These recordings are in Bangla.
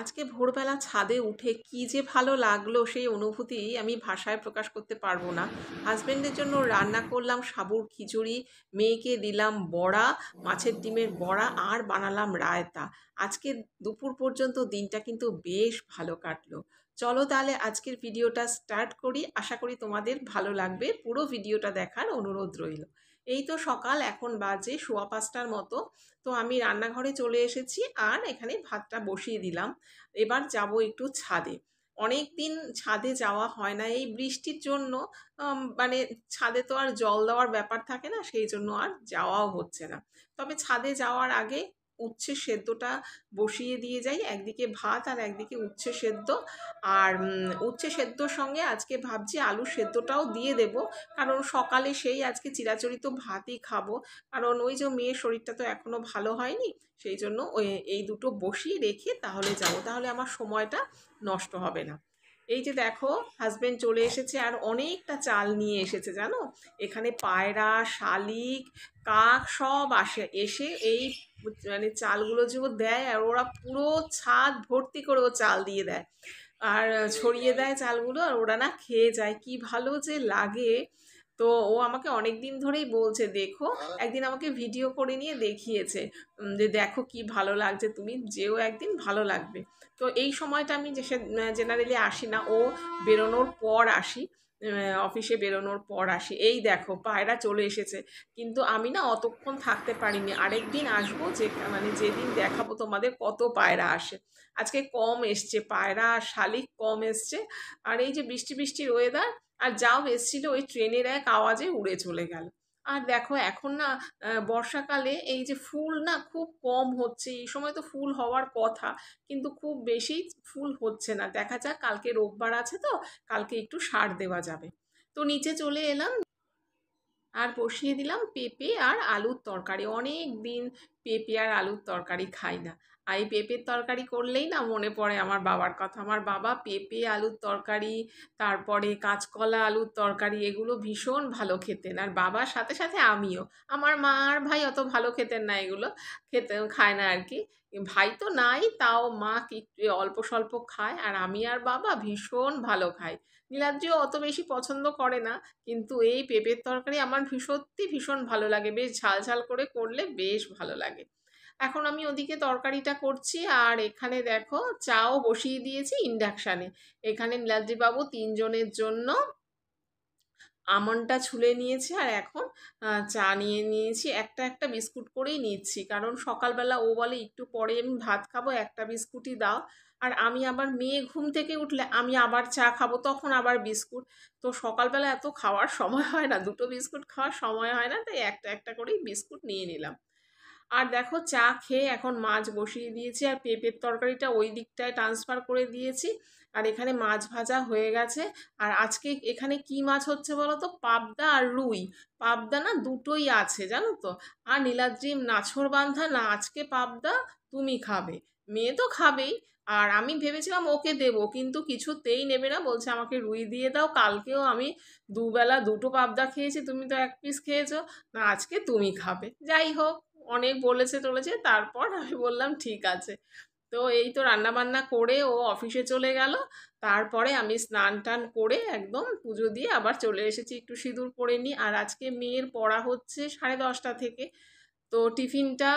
আজকে ভোরবেলা ছাদে উঠে কি যে ভালো লাগলো সেই অনুভূতি আমি ভাষায় প্রকাশ করতে পারবো না হাজব্যান্ডের জন্য রান্না করলাম সাবুর খিচুড়ি মেয়েকে দিলাম বড়া মাছের ডিমের বড়া আর বানালাম রায়তা আজকে দুপুর পর্যন্ত দিনটা কিন্তু বেশ ভালো কাটলো চলো তাহলে আজকের ভিডিওটা স্টার্ট করি আশা করি তোমাদের ভালো লাগবে পুরো ভিডিওটা দেখার অনুরোধ রইল এই তো সকাল এখন বাজে সোয়া পাঁচটার মতো তো আমি রান্নাঘরে চলে এসেছি আর এখানে ভাতটা বসিয়ে দিলাম এবার যাব একটু ছাদে অনেক দিন ছাদে যাওয়া হয় না এই বৃষ্টির জন্য মানে ছাদে তো আর জল দেওয়ার ব্যাপার থাকে না সেই জন্য আর যাওয়াও হচ্ছে না তবে ছাদে যাওয়ার আগে উচ্ছে সেদ্ধটা বসিয়ে দিয়ে যাই একদিকে ভাত আর একদিকে উচ্ছে সেদ্ধ আর উচ্ছে সেদ্ধর সঙ্গে আজকে ভাবছি আলু সেদ্ধটাও দিয়ে দেব কারণ সকালে সেই আজকে চিরাচরিত ভাতই খাবো কারণ ওই যে মেয়ের শরীরটা তো এখনও ভালো হয়নি সেই জন্য ওই এই দুটো বসিয়ে রেখে তাহলে যাবো তাহলে আমার সময়টা নষ্ট হবে না এই যে দেখো হাজবেন্ড চলে এসেছে আর অনেকটা চাল নিয়ে এসেছে জানো এখানে পায়রা শালিক কাক সব আসে এসে এই মানে চালগুলো যে দেয় আর ওরা পুরো ছাদ ভর্তি করে ও চাল দিয়ে দেয় আর ছড়িয়ে দেয় চালগুলো আর ওরা না খেয়ে যায় কি ভালো যে লাগে তো ও আমাকে অনেক দিন ধরেই বলছে দেখো একদিন আমাকে ভিডিও করে নিয়ে দেখিয়েছে যে দেখো কি ভালো লাগছে তুমি যেও একদিন ভালো লাগবে তো এই সময়টা আমি যে সে জেনারেলি আসি না ও বেরোনোর পর আসি অফিসে বেরোনোর পর আসি এই দেখো পায়রা চলে এসেছে কিন্তু আমি না অতক্ষণ থাকতে পারিনি আরেক দিন আসবো যে মানে যেদিন দেখাবো তোমাদের কত পায়রা আসে আজকে কম এসছে পায়রা শালিক কম এসছে আর এই যে বৃষ্টি বৃষ্টির ওয়েদার আর যাও এসছিল ওই ট্রেনের এক আওয়াজে উড়ে চলে গেল আর দেখো এখন না বর্ষাকালে এই যে ফুল না খুব কম হচ্ছে এই সময় তো ফুল হওয়ার কথা কিন্তু খুব বেশি ফুল হচ্ছে না দেখা যাক কালকে রোববার আছে তো কালকে একটু সার দেওয়া যাবে তো নিচে চলে এলাম আর বসিয়ে দিলাম পেঁপে আর আলুর তরকারি অনেক দিন পেঁপে আর আলুর তরকারি খাই না আর এই পেঁপের তরকারি করলেই না মনে পড়ে আমার বাবার কথা আমার বাবা পেঁপে আলুর তরকারি তারপরে কাঁচকলা আলুর তরকারি এগুলো ভীষণ ভালো খেতেন আর বাবার সাথে সাথে আমিও আমার মা আর ভাই অত ভালো খেতেন না এগুলো খেতে খায় না আর কি ভাই তো নাই তাও মা কি অল্প স্বল্প খায় আর আমি আর বাবা ভীষণ ভালো খাই নীলাদ্রিও অত বেশি পছন্দ করে না কিন্তু এই পেঁপের তরকারি আমার সত্যি ভীষণ ভালো লাগে বেশ ঝাল ঝাল করে করলে বেশ ভালো লাগে এখন আমি ওদিকে তরকারিটা করছি আর এখানে দেখো চাও বসিয়ে দিয়েছি ইন্ডাকশানে এখানে নীলাদ্রিবাবু তিনজনের জন্য আমনটা ছুলে নিয়েছি আর এখন চা নিয়ে নিয়েছি একটা একটা বিস্কুট করেই নিচ্ছি কারণ সকালবেলা ও বলে একটু পরে আমি ভাত খাবো একটা বিস্কুটই দাও আর আমি আবার মেয়ে ঘুম থেকে উঠলে আমি আবার চা খাবো তখন আবার বিস্কুট তো সকালবেলা এত খাওয়ার সময় হয় না দুটো বিস্কুট খাওয়ার সময় হয় না তাই একটা একটা করেই বিস্কুট নিয়ে নিলাম আর দেখো চা খেয়ে এখন মাছ বসিয়ে দিয়েছি আর পেঁপের তরকারিটা ওই দিকটায় ট্রান্সফার করে দিয়েছি আর এখানে মাছ ভাজা হয়ে গেছে আর আজকে এখানে কি মাছ হচ্ছে বলো তো পাবদা আর রুই পাবদা না দুটোই আছে জানো তো আর নীলাদ্রিম নাছর বান্ধা না আজকে পাবদা তুমি খাবে মেয়ে তো খাবেই আর আমি ভেবেছিলাম ওকে দেব কিন্তু কিছুতেই নেবে না বলছে আমাকে রুই দিয়ে দাও কালকেও আমি দুবেলা দুটো পাবদা খেয়েছি তুমি তো এক পিস খেয়েছো না আজকে তুমি খাবে যাই হোক অনেক বলেছে চলেছে তারপর আমি বললাম ঠিক আছে তো এই তো রান্নাবান্না করে ও অফিসে চলে গেল তারপরে আমি স্নান টান করে একদম পুজো দিয়ে আবার চলে এসেছি একটু সিঁদুর পরে নিই আর আজকে মেয়ের পড়া হচ্ছে সাড়ে দশটা থেকে তো টিফিনটা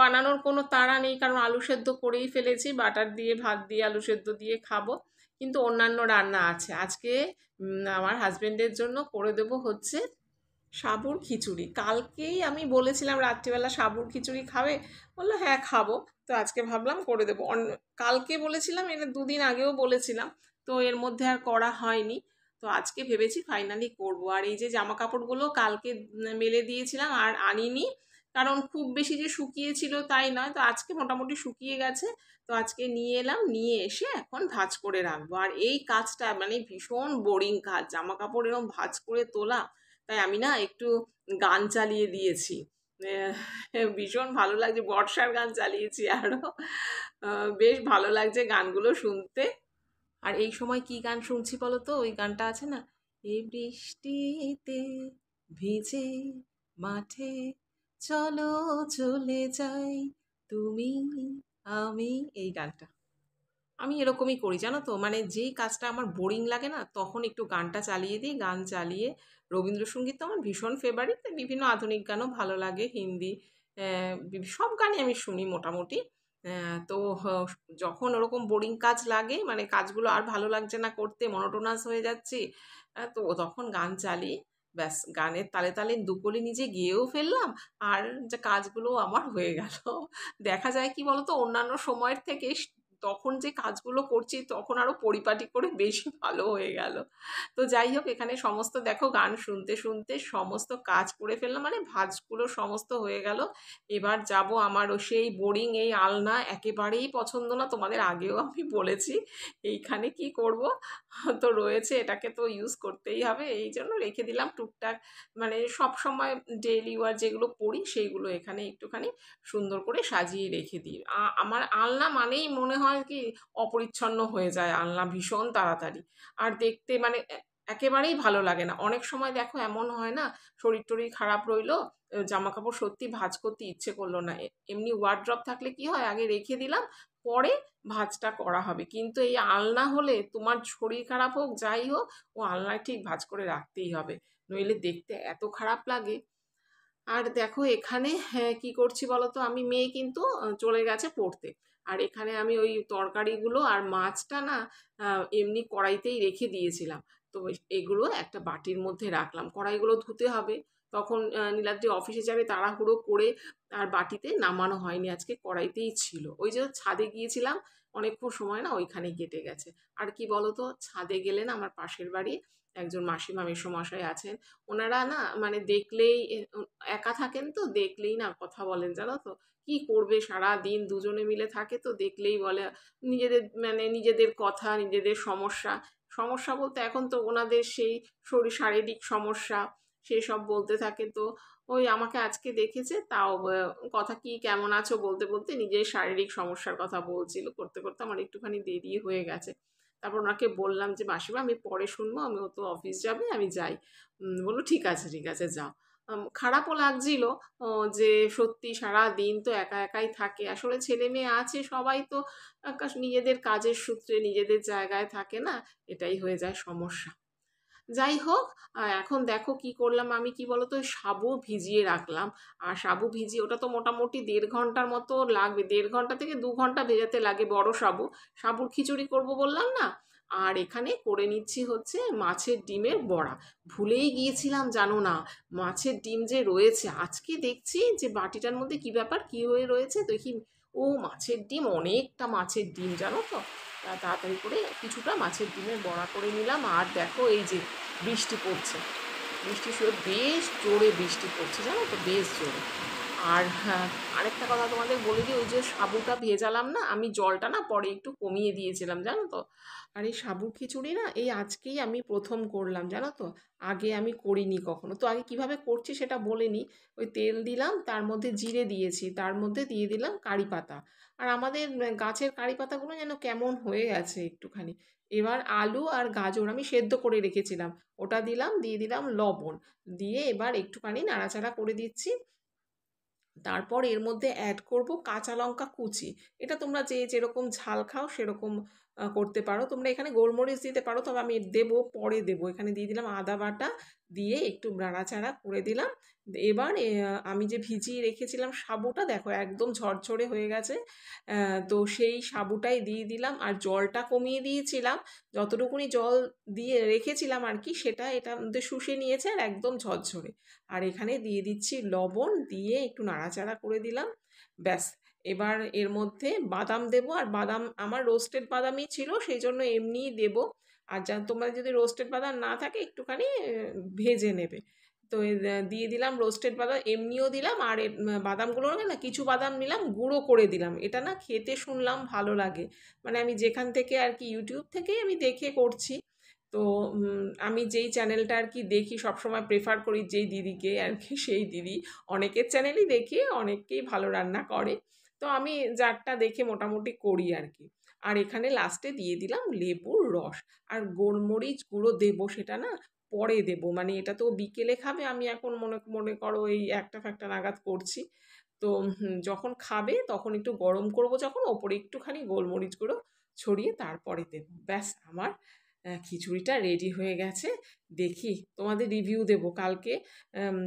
বানানোর কোনো তাড়া নেই কারণ আলু সেদ্ধ করেই ফেলেছি বাটার দিয়ে ভাত দিয়ে আলু সেদ্ধ দিয়ে খাবো কিন্তু অন্যান্য রান্না আছে আজকে আমার হাজব্যান্ডের জন্য করে দেব হচ্ছে সাবুর খিচুড়ি কালকেই আমি বলেছিলাম রাত্রিবেলা সাবুর খিচুড়ি খাবে বললো হ্যাঁ খাবো তো আজকে ভাবলাম করে দেবো অন্য কালকে বলেছিলাম এর দুদিন আগেও বলেছিলাম তো এর মধ্যে আর করা হয়নি তো আজকে ভেবেছি ফাইনালি করব আর এই যে জামা কাপড়গুলো কালকে মেলে দিয়েছিলাম আর আনিনি কারণ খুব বেশি যে শুকিয়েছিল তাই নয় তো আজকে মোটামুটি শুকিয়ে গেছে তো আজকে নিয়ে এলাম নিয়ে এসে এখন ভাজ করে রাখবো আর এই কাজটা মানে ভীষণ বোরিং কাজ জামা কাপড় এরকম ভাজ করে তোলা তাই আমি না একটু গান চালিয়ে দিয়েছি ভীষণ ভালো লাগছে বর্ষার গান চালিয়েছি আরও বেশ ভালো লাগছে গানগুলো শুনতে আর এই সময় কি গান শুনছি বলো তো ওই গানটা আছে না এ বৃষ্টিতে ভিজে মাঠে চলো চলে যাই তুমি আমি এই গানটা আমি এরকমই করি জানো তো মানে যেই কাজটা আমার বোরিং লাগে না তখন একটু গানটা চালিয়ে দিই গান চালিয়ে রবীন্দ্রসঙ্গীত তো আমার ভীষণ ফেভারিট বিভিন্ন আধুনিক গানও ভালো লাগে হিন্দি সব গানই আমি শুনি মোটামুটি তো যখন ওরকম বোরিং কাজ লাগে মানে কাজগুলো আর ভালো লাগছে না করতে মনোটোনাস হয়ে যাচ্ছি তো তখন গান চালি ব্যাস গানের তালে তালে দুকলি নিজে গিয়েও ফেললাম আর যে কাজগুলো আমার হয়ে গেল দেখা যায় কি বলতো অন্যান্য সময়ের থেকে তখন যে কাজগুলো করছি তখন আরও পরিপাটি করে বেশি ভালো হয়ে গেল তো যাই হোক এখানে সমস্ত দেখো গান শুনতে শুনতে সমস্ত কাজ করে ফেললাম মানে ভাজগুলো সমস্ত হয়ে গেল এবার যাব আমার সেই বোরিং এই আলনা একেবারেই পছন্দ না তোমাদের আগেও আমি বলেছি এইখানে কি করব তো রয়েছে এটাকে তো ইউজ করতেই হবে এই জন্য রেখে দিলাম টুকটাক মানে সব সময় ডেলি ওয়ার যেগুলো পড়ি সেইগুলো এখানে একটুখানি সুন্দর করে সাজিয়ে রেখে দিই আমার আলনা মানেই মনে হয় হয় কি অপরিচ্ছন্ন হয়ে যায় আলনা ভীষণ তাড়াতাড়ি আর দেখতে মানে একেবারেই ভালো লাগে না অনেক সময় দেখো এমন হয় না শরীর টরীর খারাপ রইলো জামা কাপড় সত্যি ভাজ করতে ইচ্ছে করলো না এমনি ওয়ার্ড্রপ থাকলে কি হয় আগে রেখে দিলাম পরে ভাজটা করা হবে কিন্তু এই আলনা হলে তোমার শরীর খারাপ হোক যাই হোক ও আলনায় ঠিক ভাজ করে রাখতেই হবে নইলে দেখতে এত খারাপ লাগে আর দেখো এখানে হ্যাঁ, কি করছি বলতো আমি মেয়ে কিন্তু চলে গেছে পড়তে আর এখানে আমি ওই তরকারিগুলো আর মাছটা না এমনি কড়াইতেই রেখে দিয়েছিলাম তো এগুলো একটা বাটির মধ্যে রাখলাম কড়াইগুলো ধুতে হবে তখন নীলাদ্রি অফিসে যাবে তাড়াহুড়ো করে আর বাটিতে নামানো হয়নি আজকে কড়াইতেই ছিল ওই যে ছাদে গিয়েছিলাম অনেকক্ষণ সময় না ওইখানে কেটে গেছে আর কি বলতো ছাদে গেলে না আমার পাশের বাড়ি একজন মাসিমা মেসোমশাই আছেন ওনারা না মানে দেখলেই একা থাকেন তো দেখলেই না কথা বলেন জানো তো কি করবে সারা দিন দুজনে মিলে থাকে তো দেখলেই বলে নিজেদের মানে নিজেদের কথা নিজেদের সমস্যা সমস্যা বলতে এখন তো ওনাদের সেই শরীর শারীরিক সমস্যা সেসব বলতে থাকে তো ওই আমাকে আজকে দেখেছে তাও কথা কি কেমন আছো বলতে বলতে নিজের শারীরিক সমস্যার কথা বলছিল করতে করতে আমার একটুখানি দেরি হয়ে গেছে তারপর ওনাকে বললাম যে মাসিমা আমি পরে শুনবো আমি ও তো অফিস যাবে আমি যাই বললো ঠিক আছে ঠিক আছে যাও খারাপও লাগছিল যে সত্যি সারা দিন তো একা একাই থাকে আসলে ছেলে মেয়ে আছে সবাই তো নিজেদের কাজের সূত্রে নিজেদের জায়গায় থাকে না এটাই হয়ে যায় সমস্যা যাই হোক এখন দেখো কি করলাম আমি কি বলতো সাবু ভিজিয়ে রাখলাম আর সাবু ভিজিয়ে ওটা তো মোটামুটি দেড় ঘন্টার মতো লাগবে দেড় ঘন্টা থেকে দু ঘন্টা ভেজাতে লাগে বড় সাবু সাবুর খিচুড়ি করব বললাম না আর এখানে করে নিচ্ছি হচ্ছে মাছের ডিমের বড়া ভুলেই গিয়েছিলাম জানো না মাছের ডিম যে রয়েছে আজকে দেখছি যে বাটিটার মধ্যে কি ব্যাপার কী হয়ে রয়েছে দেখি ও মাছের ডিম অনেকটা মাছের ডিম জানো তো তা তাড়াতাড়ি করে কিছুটা মাছের ডিমের বড়া করে নিলাম আর দেখো এই যে বৃষ্টি পড়ছে বৃষ্টি শুয়ে বেশ জোরে বৃষ্টি পড়ছে জানো তো বেশ জোরে আর হ্যাঁ, আরেকটা কথা তোমাদের বলে দিই ওই যে সাবুটা ভেজালাম না আমি জলটা না পরে একটু কমিয়ে দিয়েছিলাম জানো তো আর এই সাবু খিচুড়ি না এই আজকেই আমি প্রথম করলাম জানো তো আগে আমি করিনি কখনো তো আগে কিভাবে করছি সেটা বলিনি ওই তেল দিলাম তার মধ্যে জিরে দিয়েছি তার মধ্যে দিয়ে দিলাম কারি পাতা আর আমাদের গাছের কারি পাতাগুলো যেন কেমন হয়ে গেছে একটুখানি এবার আলু আর গাজর আমি সেদ্ধ করে রেখেছিলাম ওটা দিলাম দিয়ে দিলাম লবণ দিয়ে এবার একটুখানি নাড়াচাড়া করে দিচ্ছি তারপর এর মধ্যে অ্যাড করব কাঁচা লঙ্কা কুচি এটা তোমরা যে যেরকম ঝাল খাও সেরকম করতে পারো তোমরা এখানে গোলমরিচ দিতে পারো তবে আমি দেবো পরে দেবো এখানে দিয়ে দিলাম আদা বাটা দিয়ে একটু নাড়াচাড়া করে দিলাম এবার আমি যে ভিজিয়ে রেখেছিলাম সাবুটা দেখো একদম ঝরঝরে হয়ে গেছে তো সেই সাবুটাই দিয়ে দিলাম আর জলটা কমিয়ে দিয়েছিলাম যতটুকুনি জল দিয়ে রেখেছিলাম আর কি সেটা এটা মধ্যে শুষে নিয়েছে আর একদম ঝরঝরে আর এখানে দিয়ে দিচ্ছি লবণ দিয়ে একটু নাড়াচাড়া করে দিলাম ব্যাস এবার এর মধ্যে বাদাম দেব আর বাদাম আমার রোস্টেড বাদামই ছিল সেই জন্য এমনিই দেবো আর যা তোমার যদি রোস্টেড বাদাম না থাকে একটুখানি ভেজে নেবে তো দিয়ে দিলাম রোস্টেড বাদাম এমনিও দিলাম আর বাদামগুলো না কিছু বাদাম নিলাম গুঁড়ো করে দিলাম এটা না খেতে শুনলাম ভালো লাগে মানে আমি যেখান থেকে আর কি ইউটিউব থেকে আমি দেখে করছি তো আমি যেই চ্যানেলটা আর কি দেখি সবসময় প্রেফার করি যেই দিদিকে আর কি সেই দিদি অনেকের চ্যানেলই দেখি অনেককেই ভালো রান্না করে তো আমি যারটা দেখে মোটামুটি করি আর কি আর এখানে লাস্টে দিয়ে দিলাম লেবুর রস আর গোলমরিচ গুঁড়ো দেবো সেটা না পরে দেব মানে এটা তো বিকেলে খাবে আমি এখন মনে মনে করো এই একটা ফ্যাক্টা নাগাদ করছি তো যখন খাবে তখন একটু গরম করব যখন ওপরে একটুখানি গোলমরিচ গুঁড়ো ছড়িয়ে তারপরে দেবো ব্যাস আমার খিচুড়িটা রেডি হয়ে গেছে দেখি তোমাদের রিভিউ দেব কালকে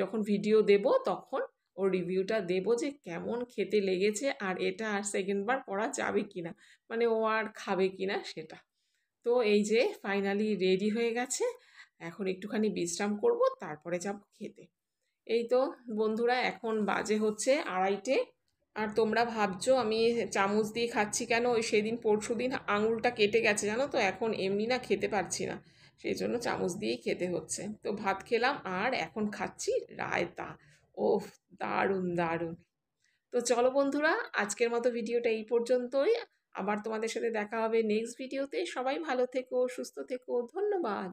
যখন ভিডিও দেব তখন ও রিভিউটা দেবো যে কেমন খেতে লেগেছে আর এটা আর সেকেন্ডবার করা যাবে কি না মানে ও আর খাবে কি না সেটা তো এই যে ফাইনালি রেডি হয়ে গেছে এখন একটুখানি বিশ্রাম করব তারপরে যাব খেতে এই তো বন্ধুরা এখন বাজে হচ্ছে আড়াইটে আর তোমরা ভাবছো আমি চামচ দিয়ে খাচ্ছি কেন ওই সেদিন পরশু দিন আঙুলটা কেটে গেছে জানো তো এখন এমনি না খেতে পারছি না সেই জন্য চামচ দিয়েই খেতে হচ্ছে তো ভাত খেলাম আর এখন খাচ্ছি রায়তা ও দারুণ দারুণ তো চলো বন্ধুরা আজকের মতো ভিডিওটা এই পর্যন্তই আবার তোমাদের সাথে দেখা হবে নেক্সট ভিডিওতে সবাই ভালো থেকো সুস্থ থেকো ধন্যবাদ